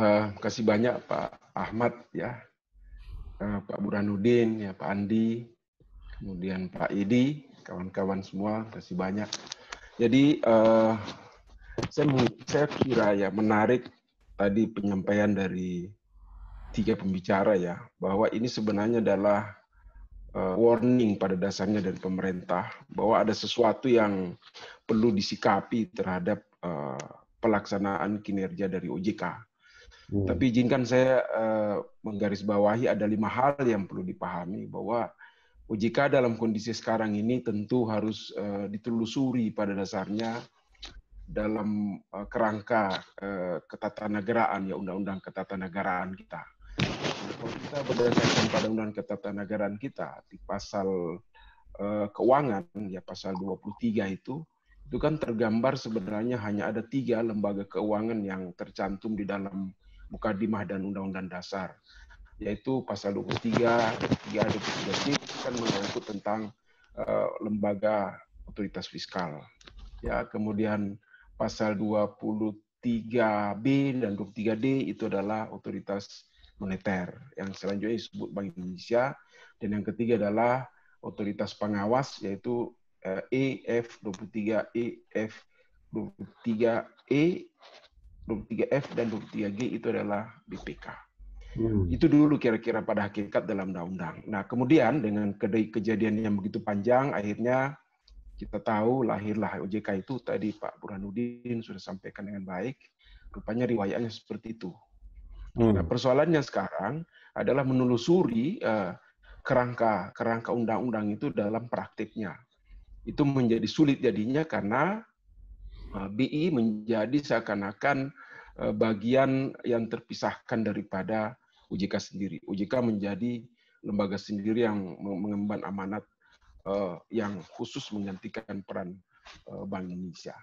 Uh, kasih banyak Pak Ahmad ya, uh, Pak Burhanuddin ya, Pak Andi, kemudian Pak Idi, kawan-kawan semua kasih banyak. Jadi uh, saya saya kira ya menarik tadi penyampaian dari tiga pembicara ya bahwa ini sebenarnya adalah uh, warning pada dasarnya dari pemerintah bahwa ada sesuatu yang perlu disikapi terhadap uh, pelaksanaan kinerja dari OJK Hmm. Tapi izinkan saya uh, menggarisbawahi ada lima hal yang perlu dipahami bahwa OJK dalam kondisi sekarang ini tentu harus uh, ditelusuri pada dasarnya dalam uh, kerangka uh, ketatanegaraan ya undang-undang ketatanegaraan kita. kalau kita berdasarkan pada undang-undang ketatanegaraan kita di pasal uh, keuangan ya pasal 23 itu itu kan tergambar sebenarnya hanya ada tiga lembaga keuangan yang tercantum di dalam Mukadimah dan Undang-Undang Dasar, yaitu pasal 23, 3 23 kan menyangkut tentang uh, lembaga otoritas fiskal. Ya, kemudian pasal 23B dan 23D itu adalah otoritas moneter. Yang selanjutnya disebut Bank Indonesia dan yang ketiga adalah otoritas pengawas yaitu EF 23 EF 23E 23F dan 23G itu adalah BPK. Hmm. Itu dulu kira-kira pada hakikat dalam undang-undang. Nah, kemudian dengan kejadian yang begitu panjang, akhirnya kita tahu lahirlah OJK itu tadi Pak Burhanuddin sudah sampaikan dengan baik. Rupanya riwayatnya seperti itu. Hmm. Nah, persoalannya sekarang adalah menelusuri uh, kerangka kerangka undang-undang itu dalam praktiknya. Itu menjadi sulit jadinya karena Nah, BI menjadi seakan-akan e, bagian yang terpisahkan daripada UJK sendiri. UJK menjadi lembaga sendiri yang mengemban amanat e, yang khusus menggantikan peran e, Bank Indonesia.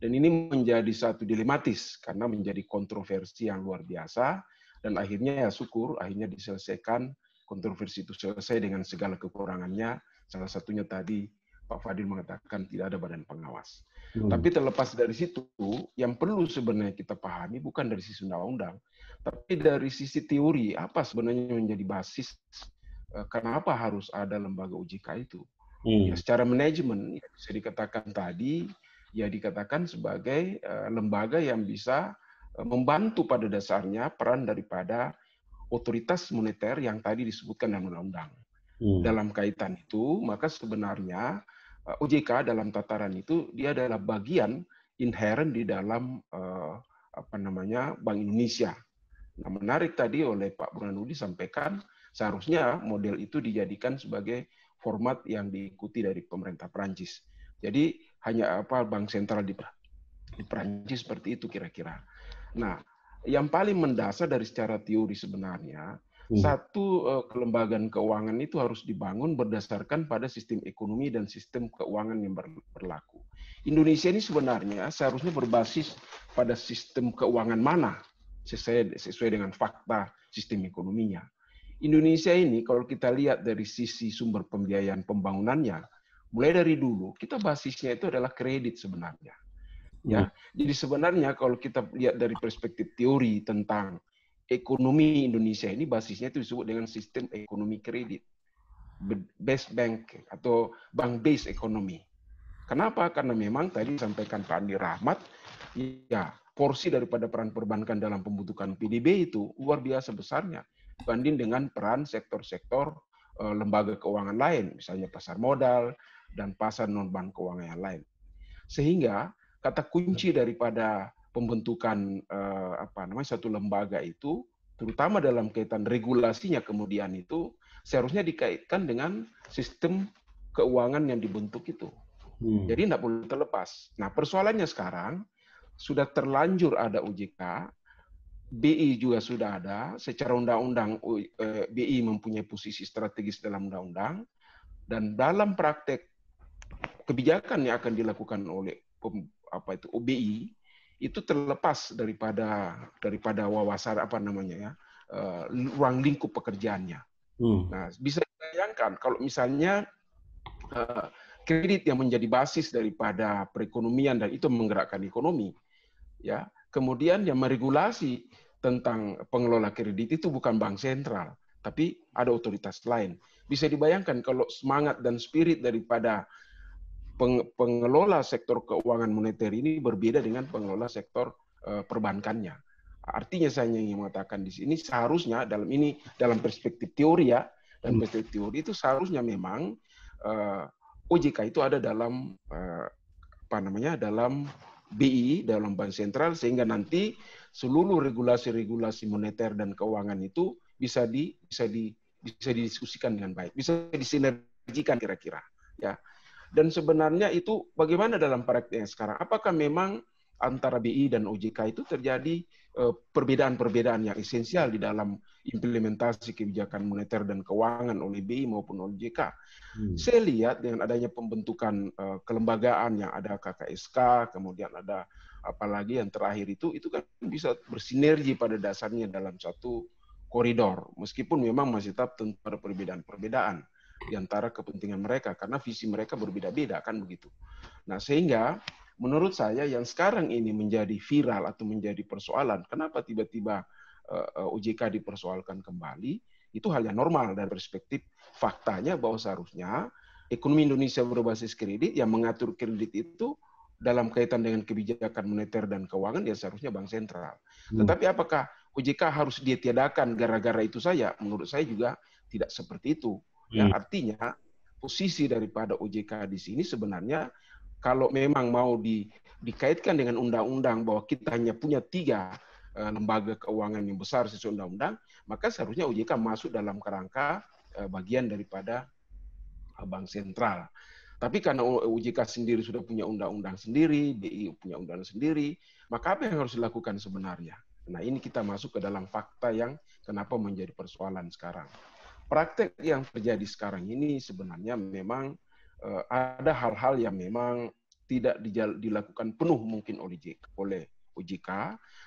Dan ini menjadi satu dilematis karena menjadi kontroversi yang luar biasa dan akhirnya ya syukur akhirnya diselesaikan kontroversi itu selesai dengan segala kekurangannya salah satunya tadi Pak Fadil mengatakan tidak ada badan pengawas. Hmm. Tapi terlepas dari situ, yang perlu sebenarnya kita pahami bukan dari sisi undang-undang, tapi dari sisi teori apa sebenarnya menjadi basis eh, kenapa harus ada lembaga UJK itu. Hmm. Ya, secara manajemen ya bisa dikatakan tadi ya dikatakan sebagai eh, lembaga yang bisa eh, membantu pada dasarnya peran daripada otoritas moneter yang tadi disebutkan dalam undang-undang. Hmm. Dalam kaitan itu, maka sebenarnya Eh, OJK dalam tataran itu dia adalah bagian inherent di dalam uh, apa namanya Bank Indonesia. Nah, menarik tadi oleh Pak Burhanuddin sampaikan seharusnya model itu dijadikan sebagai format yang diikuti dari pemerintah Prancis. Jadi hanya apa bank sentral di, di Perancis seperti itu kira-kira. Nah, yang paling mendasar dari secara teori sebenarnya Iya. Satu eh, kelembagaan keuangan itu harus dibangun berdasarkan pada sistem ekonomi dan sistem keuangan yang berlaku. Indonesia ini sebenarnya seharusnya berbasis pada sistem keuangan mana sesuai, sesuai dengan fakta sistem ekonominya. Indonesia ini kalau kita lihat dari sisi sumber pembiayaan pembangunannya, mulai dari dulu kita basisnya itu adalah kredit sebenarnya. Ya, iya. jadi sebenarnya kalau kita lihat dari perspektif teori tentang ekonomi Indonesia ini basisnya itu disebut dengan sistem ekonomi kredit, best bank atau bank based ekonomi. Kenapa? Karena memang tadi disampaikan Pak Andi Rahmat, ya porsi daripada peran perbankan dalam pembentukan PDB itu luar biasa besarnya dibanding dengan peran sektor-sektor eh, lembaga keuangan lain, misalnya pasar modal dan pasar non bank keuangan yang lain. Sehingga kata kunci daripada pembentukan eh, apa namanya satu lembaga itu terutama dalam kaitan regulasinya kemudian itu seharusnya dikaitkan dengan sistem keuangan yang dibentuk itu. Hmm. Jadi tidak boleh terlepas. Nah persoalannya sekarang sudah terlanjur ada OJK, BI juga sudah ada. Secara undang-undang eh, BI mempunyai posisi strategis dalam undang-undang dan dalam praktek kebijakan yang akan dilakukan oleh apa itu OBI itu terlepas daripada daripada wawasan apa namanya ya uh, ruang lingkup pekerjaannya. Hmm. Nah, bisa dibayangkan kalau misalnya uh, kredit yang menjadi basis daripada perekonomian dan itu menggerakkan ekonomi, ya kemudian yang meregulasi tentang pengelola kredit itu bukan bank sentral, tapi ada otoritas lain. Bisa dibayangkan kalau semangat dan spirit daripada pengelola sektor keuangan moneter ini berbeda dengan pengelola sektor eh, perbankannya. Artinya saya ingin mengatakan di sini seharusnya dalam ini dalam perspektif teori ya dan hmm. perspektif teori itu seharusnya memang uh, eh, OJK itu ada dalam uh, apa namanya dalam BI dalam bank sentral sehingga nanti seluruh regulasi-regulasi moneter dan keuangan itu bisa di bisa di bisa didiskusikan dengan baik, bisa disinergikan kira-kira ya dan sebenarnya itu bagaimana dalam prakteknya sekarang? Apakah memang antara BI dan OJK itu terjadi eh, perbedaan-perbedaan yang esensial di dalam implementasi kebijakan moneter dan keuangan oleh BI maupun OJK. Hmm. Saya lihat dengan adanya pembentukan eh, kelembagaan yang ada KKSK, kemudian ada apalagi yang terakhir itu, itu kan bisa bersinergi pada dasarnya dalam satu koridor, meskipun memang masih tetap tentu ada perbedaan-perbedaan di antara kepentingan mereka karena visi mereka berbeda-beda kan begitu. Nah, sehingga menurut saya yang sekarang ini menjadi viral atau menjadi persoalan, kenapa tiba-tiba eh, eh, OJK dipersoalkan kembali, itu hal yang normal dari perspektif faktanya bahwa seharusnya ekonomi Indonesia berbasis kredit yang mengatur kredit itu dalam kaitan dengan kebijakan moneter dan keuangan ya seharusnya bank sentral. Hmm. Tetapi apakah OJK harus dia gara-gara itu saya? Menurut saya juga tidak seperti itu. Ya, hmm. artinya posisi daripada OJK di sini sebenarnya kalau memang mau di, dikaitkan dengan undang-undang bahwa kita hanya punya tiga uh, lembaga keuangan yang besar sesuai undang-undang, maka seharusnya OJK masuk dalam kerangka uh, bagian daripada eh, bank sentral. Tapi karena OJK sendiri sudah punya undang-undang sendiri, BI punya undang-undang sendiri, maka apa yang harus dilakukan sebenarnya? Nah, ini kita masuk ke dalam fakta yang kenapa menjadi persoalan sekarang praktek yang terjadi sekarang ini sebenarnya memang uh, ada hal-hal yang memang tidak dilakukan penuh mungkin oleh OJK, oleh OJK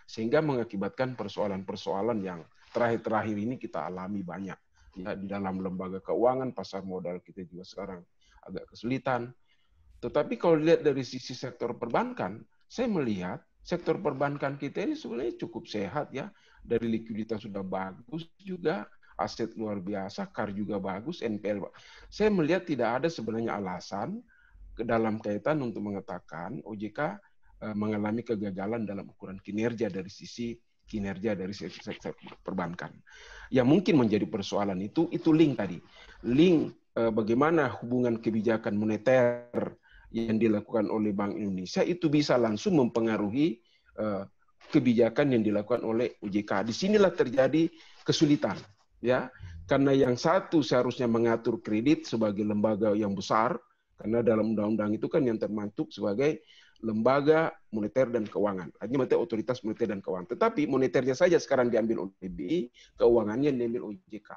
sehingga mengakibatkan persoalan-persoalan yang terakhir-terakhir ini kita alami banyak ya di dalam lembaga keuangan pasar modal kita juga sekarang agak kesulitan. Tetapi kalau dilihat dari sisi sektor perbankan, saya melihat sektor perbankan kita ini sebenarnya cukup sehat ya dari likuiditas sudah bagus juga aset luar biasa, kar juga bagus, NPL. Saya melihat tidak ada sebenarnya alasan ke dalam kaitan untuk mengatakan OJK e, mengalami kegagalan dalam ukuran kinerja dari sisi kinerja dari sektor perbankan. Yang mungkin menjadi persoalan itu itu link tadi. Link e, bagaimana hubungan kebijakan moneter yang dilakukan oleh Bank Indonesia itu bisa langsung mempengaruhi e, kebijakan yang dilakukan oleh OJK. Disinilah terjadi kesulitan ya karena yang satu seharusnya mengatur kredit sebagai lembaga yang besar karena dalam undang-undang itu kan yang termantuk sebagai lembaga moneter dan keuangan. Artinya berarti otoritas moneter dan keuangan. Tetapi moneternya saja sekarang diambil oleh BI, keuangannya diambil oleh OJK.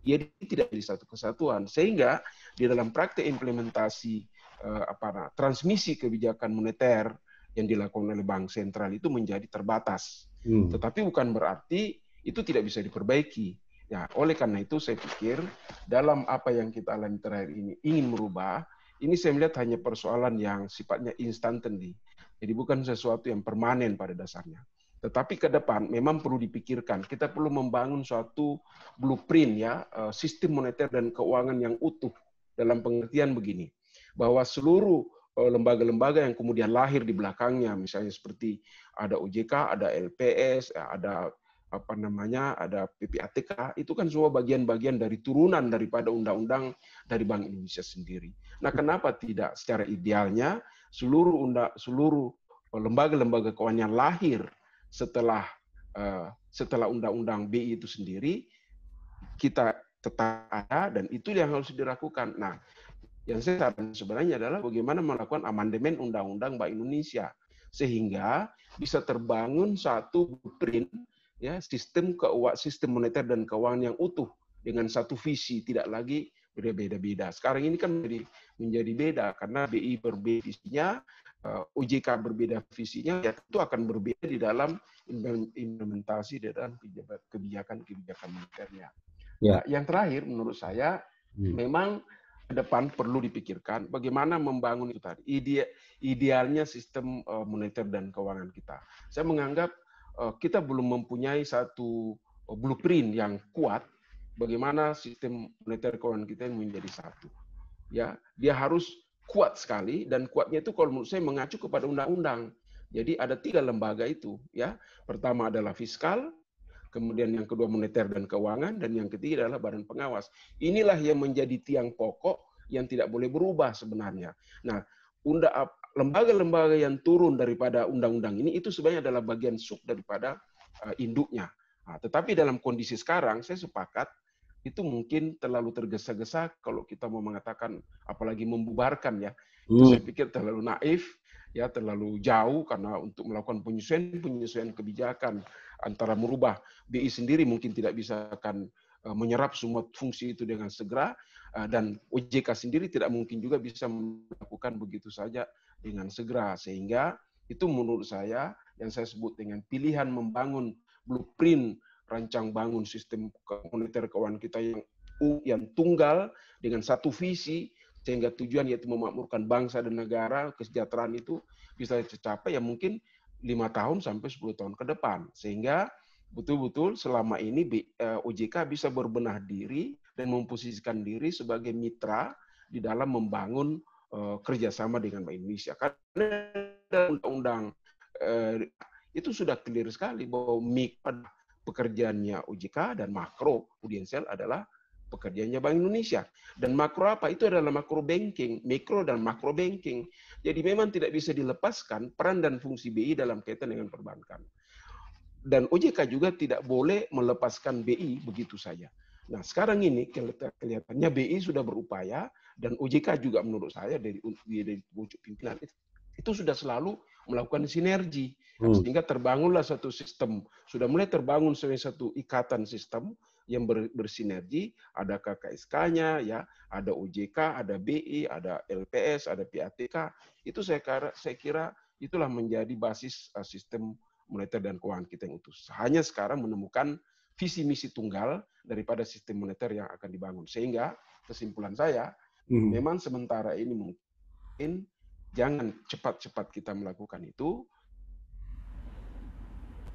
Jadi tidak jadi satu kesatuan. Sehingga di dalam praktek implementasi eh, apa nah, transmisi kebijakan moneter yang dilakukan oleh bank sentral itu menjadi terbatas. Hmm. Tetapi bukan berarti itu tidak bisa diperbaiki Ya, oleh karena itu saya pikir dalam apa yang kita alami terakhir ini ingin merubah, ini saya melihat hanya persoalan yang sifatnya instantly. Jadi bukan sesuatu yang permanen pada dasarnya. Tetapi ke depan memang perlu dipikirkan. Kita perlu membangun suatu blueprint ya, eh, sistem moneter dan keuangan yang utuh dalam pengertian begini, bahwa seluruh eh, lembaga-lembaga yang kemudian lahir di belakangnya, misalnya seperti ada OJK, ada LPS, eh, ada apa namanya ada PPATK itu kan semua bagian-bagian dari turunan daripada undang-undang dari Bank Indonesia sendiri. Nah, kenapa tidak secara idealnya seluruh undang seluruh lembaga-lembaga keuangan yang lahir setelah uh, setelah undang-undang BI itu sendiri kita tetap ada dan itu yang harus dilakukan. Nah, yang saya sarankan sebenarnya adalah bagaimana melakukan amandemen undang-undang Bank Indonesia sehingga bisa terbangun satu blueprint ya sistem keuangan sistem moneter dan keuangan yang utuh dengan satu visi tidak lagi berbeda-beda. Sekarang ini kan menjadi, menjadi beda karena BI berbeda visinya, eh, OJK berbeda visinya, ya tentu akan berbeda di dalam implementasi di dalam kebijakan-kebijakan moneternya. Ya. Nah, yang terakhir menurut saya hmm. memang ke depan perlu dipikirkan bagaimana membangun itu tadi ide idealnya sistem eh, moneter dan keuangan kita. Saya menganggap Eh, kita belum mempunyai satu eh, blueprint yang kuat bagaimana sistem moneter keuangan kita yang menjadi satu. Ya, dia harus kuat sekali dan kuatnya itu kalau menurut saya mengacu kepada undang-undang. Jadi ada tiga lembaga itu, ya. Pertama adalah fiskal, kemudian yang kedua moneter dan keuangan, dan yang ketiga adalah badan pengawas. Inilah yang menjadi tiang pokok yang tidak boleh berubah sebenarnya. Nah, undang lembaga-lembaga yang turun daripada undang-undang ini itu sebenarnya adalah bagian sub daripada uh, induknya. Nah, tetapi dalam kondisi sekarang saya sepakat itu mungkin terlalu tergesa-gesa kalau kita mau mengatakan apalagi membubarkan ya. Hmm. saya pikir terlalu naif ya terlalu jauh karena untuk melakukan penyesuaian penyesuaian kebijakan antara merubah BI sendiri mungkin tidak bisa akan eh, menyerap semua fungsi itu dengan segera eh, dan OJK sendiri tidak mungkin juga bisa melakukan begitu saja dengan segera. Sehingga itu menurut saya yang saya sebut dengan pilihan membangun blueprint rancang bangun sistem moneter kawan kita yang yang tunggal dengan satu visi sehingga tujuan yaitu memakmurkan bangsa dan negara kesejahteraan itu bisa tercapai ya mungkin lima tahun sampai 10 tahun ke depan sehingga betul-betul selama ini eh, OJK bisa berbenah diri dan memposisikan diri sebagai mitra di dalam membangun uh, kerjasama dengan Bank Indonesia. Karena undang-undang uh, itu sudah clear sekali bahwa mikro pekerjaannya OJK dan makro prudensial adalah pekerjaannya Bank Indonesia. Dan makro apa? Itu adalah makro banking, mikro dan makro banking. Jadi memang tidak bisa dilepaskan peran dan fungsi BI dalam kaitan dengan perbankan. Dan OJK juga tidak boleh melepaskan BI begitu saja. Nah, sekarang ini kelihatannya BI sudah berupaya dan OJK juga menurut saya dari dari wujud pimpinan itu, itu sudah selalu melakukan sinergi hmm. sehingga terbangunlah satu sistem sudah mulai terbangun sebagai satu ikatan sistem yang ber, bersinergi ada KKSK-nya ya ada OJK ada BI ada LPS ada PATK itu saya kira saya kira itulah menjadi basis eh, sistem moneter dan keuangan kita yang utuh hanya sekarang menemukan visi misi tunggal daripada sistem moneter yang akan dibangun. Sehingga kesimpulan saya, hmm. memang sementara ini mungkin jangan cepat-cepat kita melakukan itu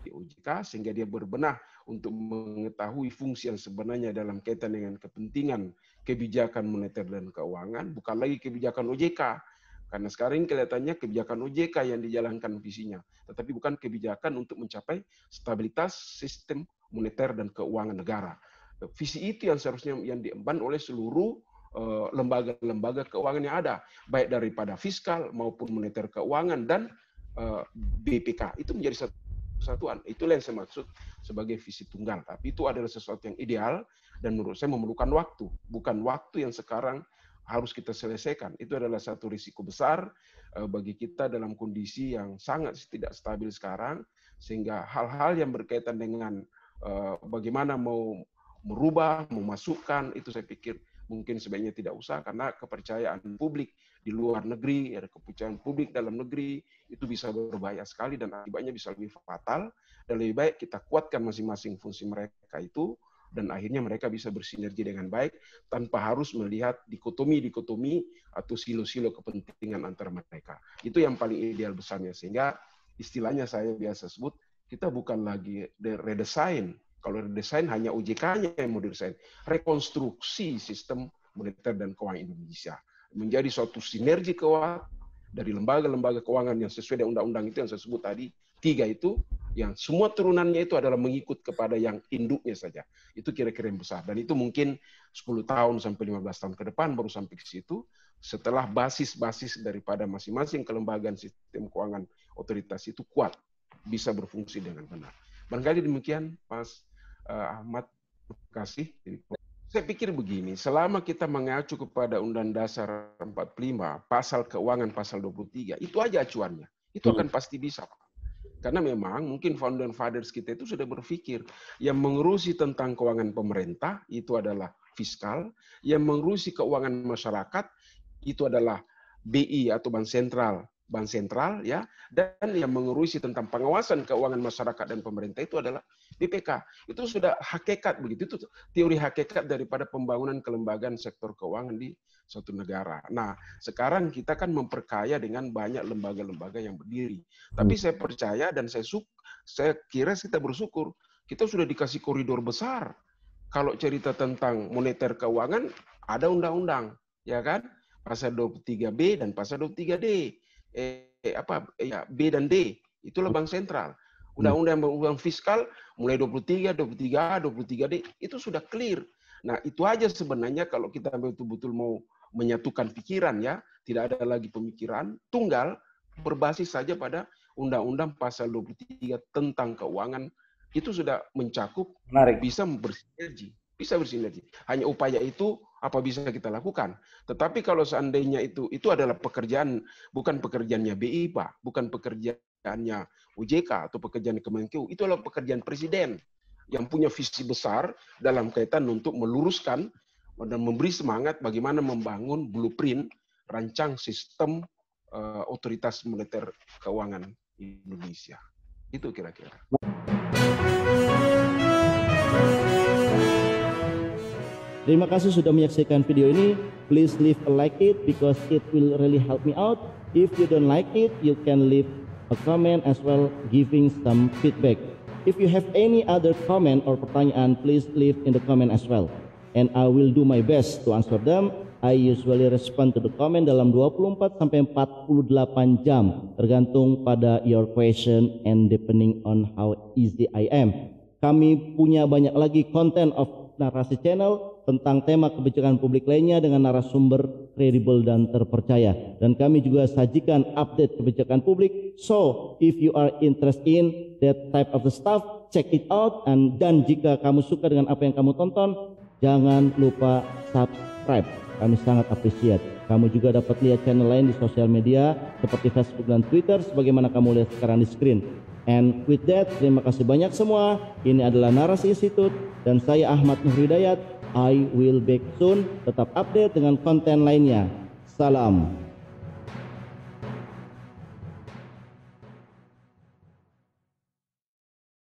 di OJK sehingga dia berbenah untuk mengetahui fungsi yang sebenarnya dalam kaitan dengan kepentingan kebijakan moneter dan keuangan bukan lagi kebijakan OJK karena sekarang kelihatannya kebijakan OJK yang dijalankan visinya, tetapi bukan kebijakan untuk mencapai stabilitas sistem moneter dan keuangan negara. Visi itu yang seharusnya yang diemban oleh seluruh eh, lembaga-lembaga keuangan yang ada, baik daripada fiskal maupun moneter keuangan dan eh, BPK. Itu menjadi satu kesatuan. itu yang saya maksud sebagai visi tunggal. Tapi itu adalah sesuatu yang ideal dan menurut saya memerlukan waktu, bukan waktu yang sekarang harus kita selesaikan. Itu adalah satu risiko besar eh, bagi kita dalam kondisi yang sangat tidak stabil sekarang, sehingga hal-hal yang berkaitan dengan Eh, bagaimana mau merubah, memasukkan itu saya pikir mungkin sebaiknya tidak usah karena kepercayaan publik di luar negeri, ada ya, kepercayaan publik dalam negeri itu bisa berbahaya sekali dan akibatnya bisa lebih fatal dan lebih baik kita kuatkan masing-masing fungsi mereka itu dan akhirnya mereka bisa bersinergi dengan baik tanpa harus melihat dikotomi-dikotomi atau silo-silo kepentingan antara mereka. Itu yang paling ideal besarnya sehingga istilahnya saya biasa sebut kita bukan lagi redesign. Kalau redesign hanya OJK-nya yang mau Rekonstruksi sistem moneter dan keuangan Indonesia. Menjadi suatu sinergi keuangan dari lembaga-lembaga keuangan yang sesuai dengan undang-undang itu yang saya sebut tadi, tiga itu, yang semua turunannya itu adalah mengikut kepada yang induknya saja. Itu kira-kira yang besar. Dan itu mungkin 10 tahun sampai 15 tahun ke depan baru sampai ke situ, setelah basis-basis daripada masing-masing kelembagaan sistem keuangan otoritas itu kuat bisa berfungsi dengan benar. Barangkali demikian, Mas uh, Ahmad Kasih. Saya pikir begini, selama kita mengacu kepada Undang-Undang Dasar 45, pasal keuangan pasal 23, itu aja acuannya. Itu akan pasti bisa, Karena memang mungkin founder fathers kita itu sudah berpikir yang mengurusi tentang keuangan pemerintah itu adalah fiskal, yang mengurusi keuangan masyarakat itu adalah BI atau bank sentral bank sentral ya dan yang mengurusi tentang pengawasan keuangan masyarakat dan pemerintah itu adalah BPK. Itu sudah hakikat begitu itu teori hakikat daripada pembangunan kelembagaan sektor keuangan di suatu negara. Nah, sekarang kita kan memperkaya dengan banyak lembaga-lembaga yang berdiri. Tapi hmm. saya percaya dan saya suk saya kira kita bersyukur kita sudah dikasih koridor besar. Kalau cerita tentang moneter keuangan ada undang-undang, ya kan? Pasal 23B dan pasal 23D eh, apa eh, ya B dan D. Itulah bank sentral. Undang-undang uang fiskal mulai 23, 23A, 23D itu sudah clear. Nah, itu aja sebenarnya kalau kita betul-betul mau menyatukan pikiran ya, tidak ada lagi pemikiran tunggal berbasis saja pada undang-undang pasal 23 tentang keuangan itu sudah mencakup Menarik. bisa bersinergi, bisa bersinergi. Hanya upaya itu apa bisa kita lakukan. Tetapi kalau seandainya itu itu adalah pekerjaan bukan pekerjaannya BI Pak, bukan pekerjaannya UJK atau pekerjaan Kemenkeu, itu adalah pekerjaan presiden yang punya visi besar dalam kaitan untuk meluruskan dan memberi semangat bagaimana membangun blueprint rancang sistem uh, otoritas moneter keuangan Indonesia. Itu kira-kira. Terima kasih sudah menyaksikan video ini. Please leave a like it because it will really help me out. If you don't like it, you can leave a comment as well giving some feedback. If you have any other comment or pertanyaan, please leave in the comment as well. And I will do my best to answer them. I usually respond to the comment dalam 24 sampai 48 jam tergantung pada your question and depending on how easy I am. Kami punya banyak lagi konten of narasi channel tentang tema kebijakan publik lainnya dengan narasumber kredibel dan terpercaya. Dan kami juga sajikan update kebijakan publik. So, if you are interested in that type of the stuff, check it out. And dan jika kamu suka dengan apa yang kamu tonton, jangan lupa subscribe. Kami sangat apresiat Kamu juga dapat lihat channel lain di sosial media seperti Facebook dan Twitter sebagaimana kamu lihat sekarang di screen. And with that, terima kasih banyak semua. Ini adalah Narasi Institute dan saya Ahmad Nuhridayat I will back soon. Tetap update dengan konten lainnya. Salam.